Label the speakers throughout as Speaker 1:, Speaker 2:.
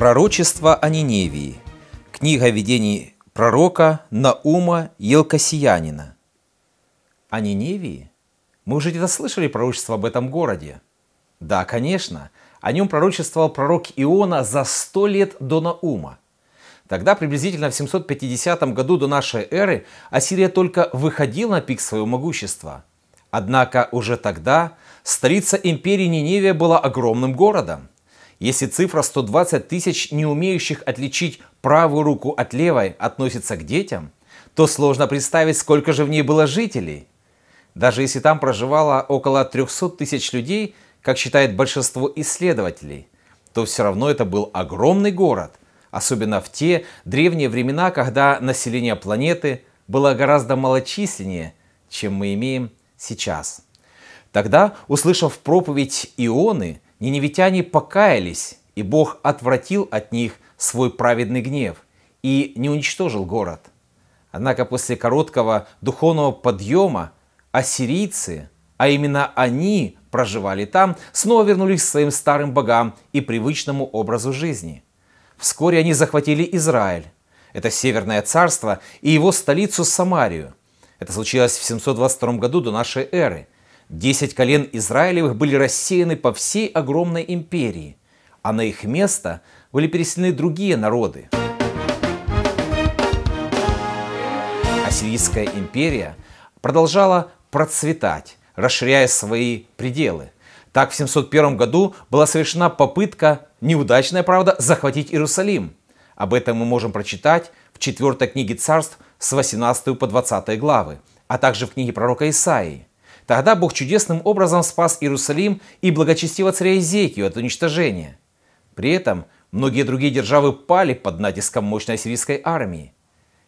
Speaker 1: Пророчество о Ниневии. Книга видений пророка Наума Елкосиянина. О Ниневии? Мы уже где-то слышали пророчество об этом городе. Да, конечно. О нем пророчествовал пророк Иона за сто лет до Наума. Тогда, приблизительно в 750 году до нашей эры, Ассирия только выходила на пик своего могущества. Однако уже тогда столица империи Ниневия была огромным городом. Если цифра 120 тысяч не умеющих отличить правую руку от левой относится к детям, то сложно представить, сколько же в ней было жителей. Даже если там проживало около 300 тысяч людей, как считает большинство исследователей, то все равно это был огромный город, особенно в те древние времена, когда население планеты было гораздо малочисленнее, чем мы имеем сейчас. Тогда, услышав проповедь Ионы, Ниневитяне покаялись, и Бог отвратил от них свой праведный гнев и не уничтожил город. Однако после короткого духовного подъема ассирийцы, а именно они проживали там, снова вернулись к своим старым богам и привычному образу жизни. Вскоре они захватили Израиль, это Северное царство, и его столицу Самарию. Это случилось в 722 году до нашей эры. Десять колен Израилевых были рассеяны по всей огромной империи, а на их место были переселены другие народы. Ассирийская империя продолжала процветать, расширяя свои пределы. Так в 701 году была совершена попытка, неудачная правда, захватить Иерусалим. Об этом мы можем прочитать в 4 книге царств с 18 по 20 главы, а также в книге пророка Исаии. Тогда Бог чудесным образом спас Иерусалим и благочестиво царя Изекию от уничтожения. При этом многие другие державы пали под натиском мощной сирийской армии.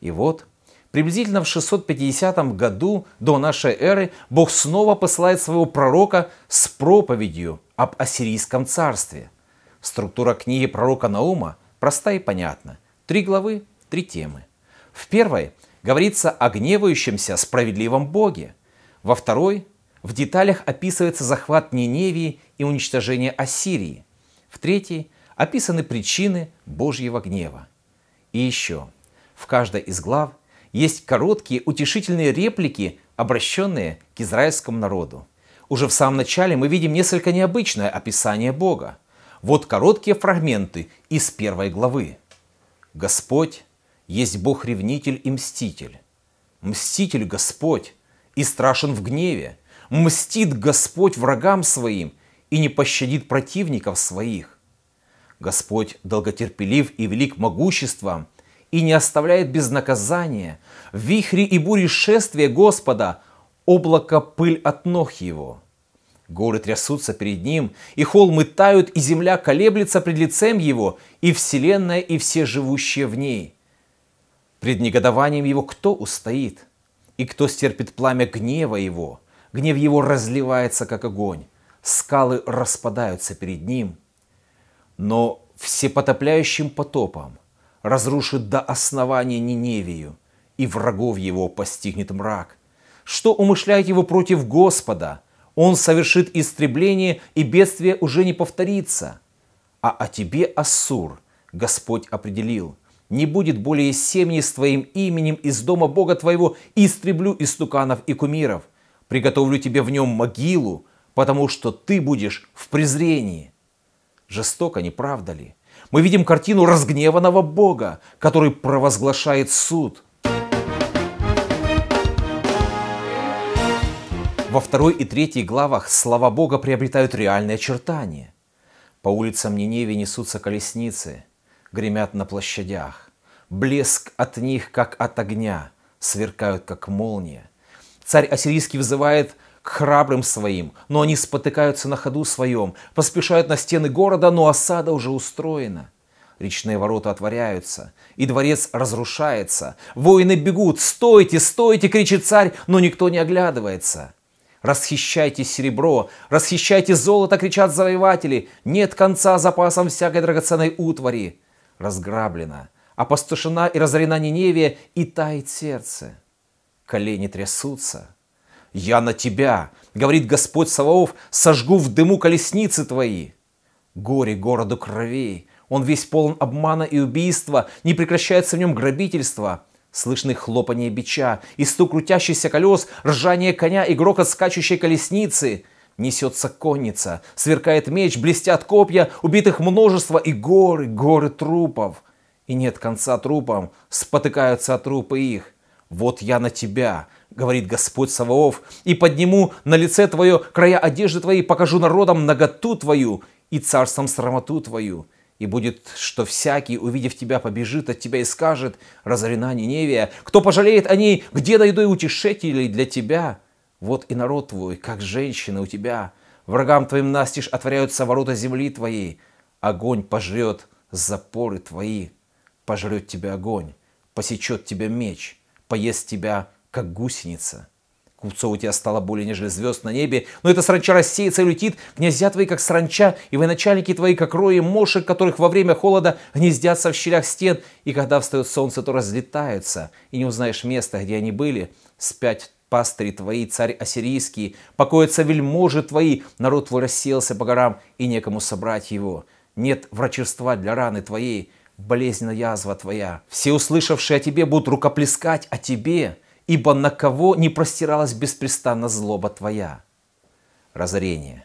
Speaker 1: И вот, приблизительно в 650 году до нашей эры Бог снова посылает своего пророка с проповедью об ассирийском царстве. Структура книги пророка Наума проста и понятна. Три главы, три темы. В первой говорится о гневающемся справедливом Боге – во второй в деталях описывается захват Ниневии и уничтожение Ассирии. В третьей описаны причины Божьего гнева. И еще, в каждой из глав есть короткие утешительные реплики, обращенные к израильскому народу. Уже в самом начале мы видим несколько необычное описание Бога. Вот короткие фрагменты из первой главы. «Господь есть Бог-ревнитель и мститель. Мститель Господь, и страшен в гневе. Мстит Господь врагам своим и не пощадит противников своих. Господь долготерпелив и велик могуществом и не оставляет без наказания. В вихре и буре шествия Господа облако пыль от ног его. Горы трясутся перед ним, и холмы тают, и земля колеблется пред лицем его, и вселенная, и все живущие в ней. Пред негодованием его кто устоит? И кто стерпит пламя гнева его, гнев его разливается, как огонь, скалы распадаются перед ним, но всепотопляющим потопом разрушит до основания Ниневию, и врагов его постигнет мрак. Что умышляет его против Господа? Он совершит истребление, и бедствие уже не повторится. А о тебе, Ассур, Господь определил – не будет более семьи с твоим именем из дома Бога твоего, и истреблю истуканов и кумиров. Приготовлю тебе в нем могилу, потому что ты будешь в презрении. Жестоко, не правда ли? Мы видим картину разгневанного Бога, который провозглашает суд. Во второй и третьей главах слова Бога приобретают реальные очертания. По улицам Ниневии несутся колесницы, гремят на площадях. Блеск от них, как от огня, сверкают, как молния. Царь Ассирийский вызывает к храбрым своим, но они спотыкаются на ходу своем, поспешают на стены города, но осада уже устроена. Речные ворота отворяются, и дворец разрушается. Воины бегут, стойте, стойте, кричит царь, но никто не оглядывается. Расхищайте серебро, расхищайте золото, кричат завоеватели. Нет конца запасам всякой драгоценной утвари. Разграблено, опустошена и разорена Ниневия, и тает сердце. Колени трясутся. «Я на тебя, — говорит Господь Саваоф, — сожгу в дыму колесницы твои. Горе городу кровей, он весь полон обмана и убийства, не прекращается в нем грабительство. Слышны хлопанье бича и стук крутящихся колес, ржание коня и грохот скачущей колесницы. Несется конница, сверкает меч, блестят копья, убитых множество и горы, горы трупов и нет конца трупам, спотыкаются трупы их. Вот я на тебя, говорит Господь Саваоф, и подниму на лице твое края одежды твои, покажу народам наготу твою и царством срамоту твою. И будет, что всякий, увидев тебя, побежит от тебя и скажет, разорена Ниневия, кто пожалеет о ней, где найду и утешителей для тебя? Вот и народ твой, как женщины у тебя, врагам твоим настежь отворяются ворота земли твоей, огонь пожрет запоры твои пожрет тебя огонь, посечет тебя меч, поест тебя, как гусеница. Купцов у тебя стало более, нежели звезд на небе, но эта сранча рассеется и летит, князья твои, как сранча, и военачальники твои, как рои мошек, которых во время холода гнездятся в щелях стен, и когда встает солнце, то разлетаются, и не узнаешь места, где они были, Спят пастыри твои, царь ассирийский, покоятся вельможи твои, народ твой рассеялся по горам, и некому собрать его. Нет врачества для раны твоей, болезненно язва твоя. Все услышавшие о тебе будут рукоплескать о тебе, ибо на кого не простиралась беспрестанно злоба твоя. Разорение,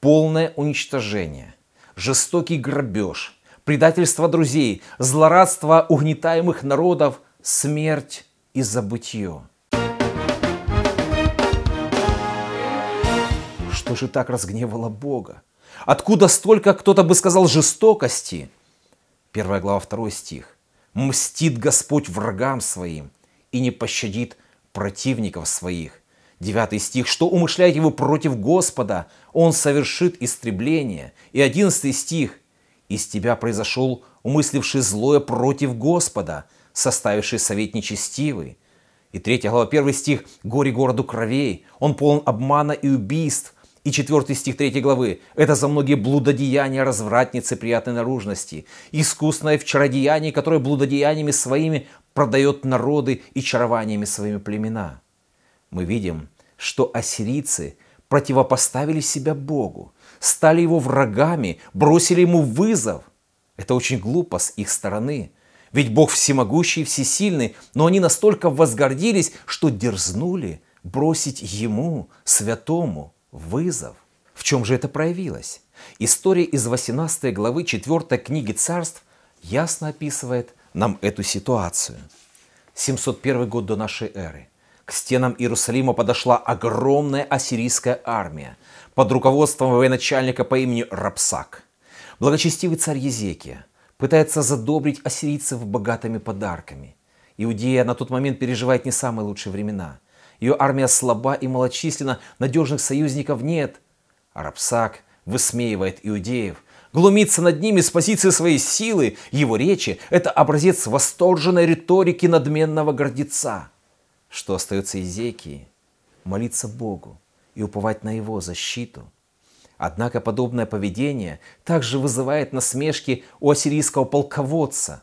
Speaker 1: полное уничтожение, жестокий грабеж, предательство друзей, злорадство угнетаемых народов, смерть и забытье. Что же так разгневало Бога? Откуда столько, кто-то бы сказал, жестокости – 1 глава 2 стих. «Мстит Господь врагам своим и не пощадит противников своих». 9 стих. «Что умышляет его против Господа? Он совершит истребление». И 11 стих. «Из тебя произошел умысливший злое против Господа, составивший совет нечестивый». И 3 глава 1 стих. «Горе городу кровей, он полон обмана и убийств, и 4 стих 3 главы. Это за многие блудодеяния развратницы приятной наружности, искусное в чародеянии, которое блудодеяниями своими продает народы и чарованиями своими племена. Мы видим, что ассирийцы противопоставили себя Богу, стали его врагами, бросили ему вызов. Это очень глупо с их стороны, ведь Бог всемогущий и всесильный, но они настолько возгордились, что дерзнули бросить ему, святому, вызов. В чем же это проявилось? История из 18 главы 4 книги царств ясно описывает нам эту ситуацию. 701 год до нашей эры. К стенам Иерусалима подошла огромная ассирийская армия под руководством военачальника по имени Рапсак. Благочестивый царь Езекия пытается задобрить ассирийцев богатыми подарками. Иудея на тот момент переживает не самые лучшие времена – ее армия слаба и малочисленна, надежных союзников нет. А Рапсак высмеивает иудеев, глумится над ними с позиции своей силы. Его речи – это образец восторженной риторики надменного гордеца. Что остается Изекии? Молиться Богу и уповать на Его защиту. Однако подобное поведение также вызывает насмешки у ассирийского полководца.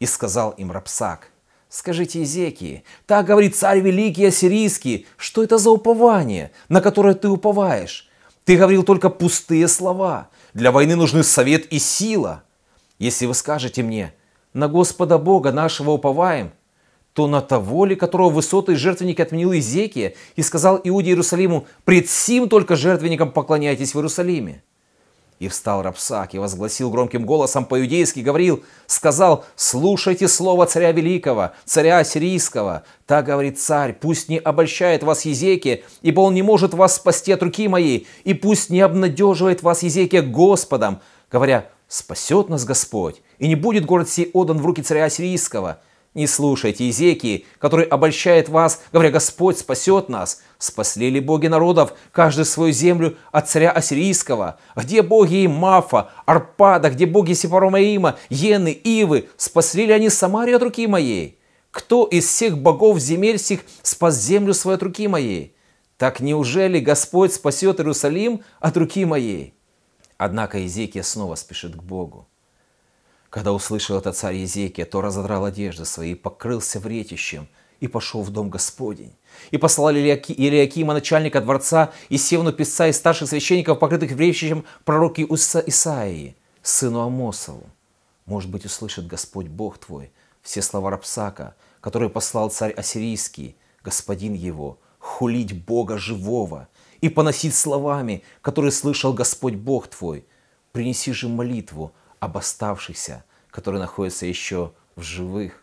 Speaker 1: И сказал им Рапсак – Скажите Изекии, так говорит царь великий ассирийский, что это за упование, на которое ты уповаешь? Ты говорил только пустые слова, для войны нужны совет и сила. Если вы скажете мне, на Господа Бога нашего уповаем, то на того ли, которого высоты жертвенники отменил Изекия и сказал Иуде Иерусалиму, пред сим только жертвенникам поклоняйтесь в Иерусалиме? И встал Рапсак, и возгласил громким голосом по-иудейски, говорил, сказал, «Слушайте слово царя великого, царя ассирийского. Так говорит царь, пусть не обольщает вас Езеке, ибо он не может вас спасти от руки моей, и пусть не обнадеживает вас Езеке Господом, говоря, спасет нас Господь, и не будет город сей отдан в руки царя ассирийского. Не слушайте изеки, который обольщает вас, говоря, Господь спасет нас. Спасли ли боги народов, каждую свою землю от царя Ассирийского? Где боги мафа, Арпада, где боги Сепаромаима, Ены, Ивы? Спасли ли они Самарию от руки моей? Кто из всех богов земель сих спас землю свою от руки моей? Так неужели Господь спасет Иерусалим от руки моей? Однако Изекия снова спешит к Богу. Когда услышал это царь Езекия, то разодрал одежды свои, покрылся вретищем и пошел в дом Господень. И послал Илиакима, начальника дворца, и Севну писца и старших священников, покрытых вретищем пророки Уса Исаии, сыну Амосову. Может быть, услышит Господь Бог твой все слова Рапсака, который послал царь Ассирийский, господин его, хулить Бога живого и поносить словами, которые слышал Господь Бог твой. Принеси же молитву об оставшихся, которые находятся еще в живых.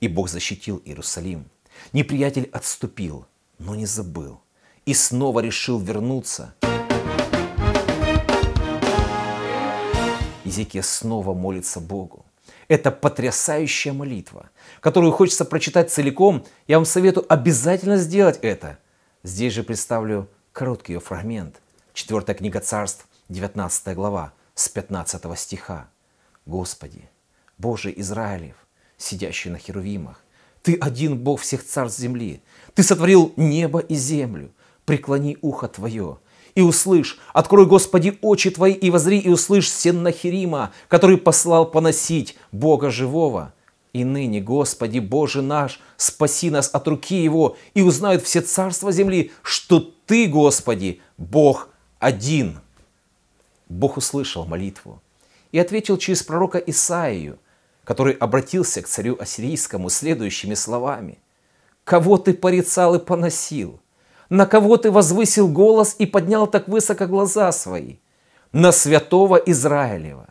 Speaker 1: И Бог защитил Иерусалим. Неприятель отступил, но не забыл. И снова решил вернуться. Езекия снова молится Богу. Это потрясающая молитва, которую хочется прочитать целиком. Я вам советую обязательно сделать это. Здесь же представлю короткий ее фрагмент. Четвертая книга царств, 19 глава с 15 стиха. «Господи, Боже Израилев, сидящий на херувимах, Ты один Бог всех царств земли, Ты сотворил небо и землю, преклони ухо Твое, и услышь, открой, Господи, очи Твои, и возри, и услышь Сеннахирима, который послал поносить Бога живого. И ныне, Господи, Боже наш, спаси нас от руки Его, и узнают все царства земли, что Ты, Господи, Бог один». Бог услышал молитву и ответил через пророка Исаию, который обратился к царю Ассирийскому следующими словами. «Кого ты порицал и поносил? На кого ты возвысил голос и поднял так высоко глаза свои? На святого Израилева!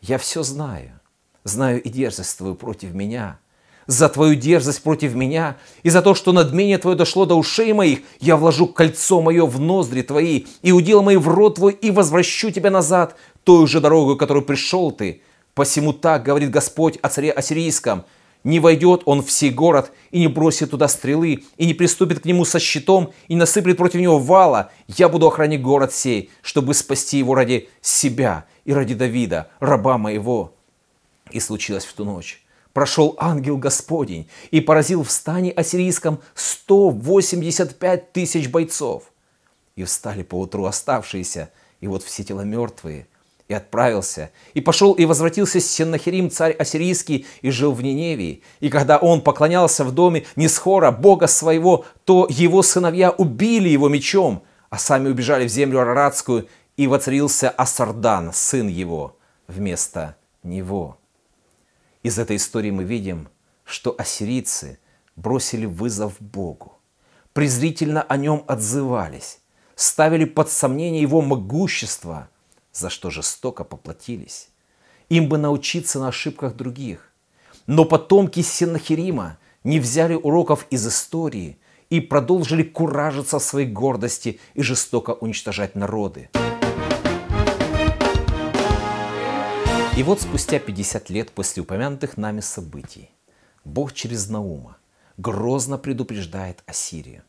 Speaker 1: Я все знаю, знаю и дерзествую против меня, за твою дерзость против меня и за то, что надмение твое дошло до ушей моих, я вложу кольцо мое в ноздри твои и удел мои в рот твой и возвращу тебя назад той же дорогой, которую пришел ты. Посему так говорит Господь о царе Ассирийском. Не войдет он в сей город и не бросит туда стрелы, и не приступит к нему со щитом, и не насыплет против него вала. Я буду охранять город сей, чтобы спасти его ради себя и ради Давида, раба моего. И случилось в ту ночь, прошел ангел Господень и поразил в стане ассирийском 185 тысяч бойцов. И встали поутру оставшиеся, и вот все тела мертвые. И отправился, и пошел, и возвратился Сеннахерим, царь ассирийский, и жил в Ниневии. И когда он поклонялся в доме Нисхора, бога своего, то его сыновья убили его мечом, а сами убежали в землю Араратскую, и воцарился Асардан, сын его, вместо него. Из этой истории мы видим, что ассирийцы бросили вызов Богу, презрительно о нем отзывались, ставили под сомнение его могущество, за что жестоко поплатились. Им бы научиться на ошибках других. Но потомки Синахирима не взяли уроков из истории и продолжили куражиться в своей гордости и жестоко уничтожать народы. И вот спустя 50 лет после упомянутых нами событий, Бог через Наума грозно предупреждает Ассирию.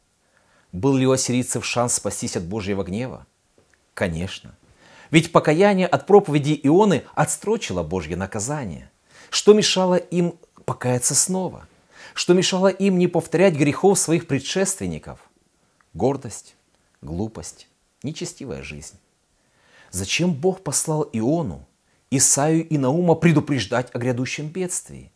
Speaker 1: Был ли у ассирийцев шанс спастись от Божьего гнева? Конечно. Ведь покаяние от проповеди Ионы отстрочило Божье наказание. Что мешало им покаяться снова? Что мешало им не повторять грехов своих предшественников? Гордость, глупость, нечестивая жизнь. Зачем Бог послал Иону, Исаю и Наума предупреждать о грядущем бедствии.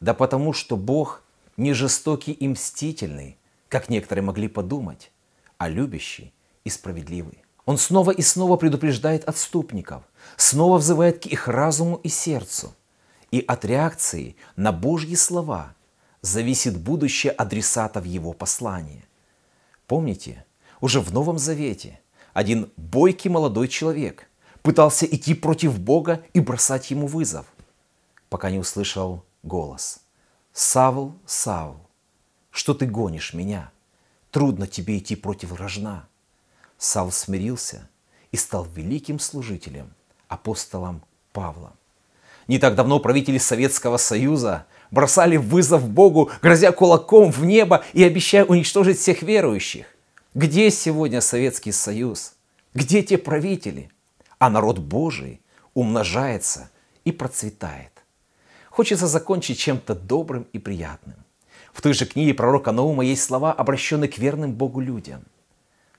Speaker 1: Да потому что Бог не жестокий и мстительный, как некоторые могли подумать, а любящий и справедливый. Он снова и снова предупреждает отступников, снова взывает к их разуму и сердцу. И от реакции на Божьи слова зависит будущее адресатов его послания. Помните, уже в Новом Завете один бойкий молодой человек – пытался идти против Бога и бросать ему вызов, пока не услышал голос. «Савл, Савл, что ты гонишь меня? Трудно тебе идти против рожна». Савл смирился и стал великим служителем, апостолом Павла. Не так давно правители Советского Союза бросали вызов Богу, грозя кулаком в небо и обещая уничтожить всех верующих. Где сегодня Советский Союз? Где те правители – а народ Божий умножается и процветает. Хочется закончить чем-то добрым и приятным. В той же книге пророка Наума есть слова, обращенные к верным Богу людям.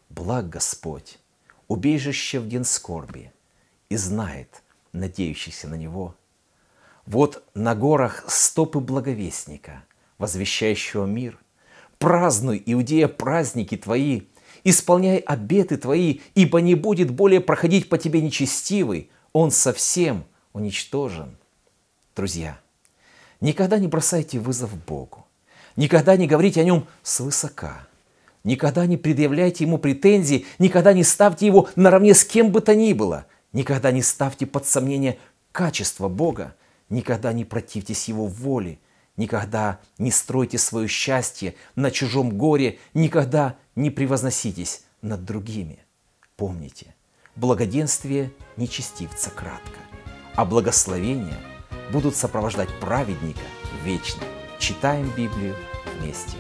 Speaker 1: «Благ Господь, убежище в день скорби, и знает надеющихся на Него. Вот на горах стопы благовестника, возвещающего мир. Празднуй, Иудея, праздники твои, исполняй обеты твои, ибо не будет более проходить по тебе нечестивый, он совсем уничтожен. Друзья, никогда не бросайте вызов Богу, никогда не говорите о нем свысока, никогда не предъявляйте ему претензий, никогда не ставьте его наравне с кем бы то ни было, никогда не ставьте под сомнение качество Бога, никогда не противьтесь его воле – Никогда не стройте свое счастье на чужом горе, никогда не превозноситесь над другими. Помните, благоденствие не частивца кратко, а благословения будут сопровождать праведника вечно. Читаем Библию вместе.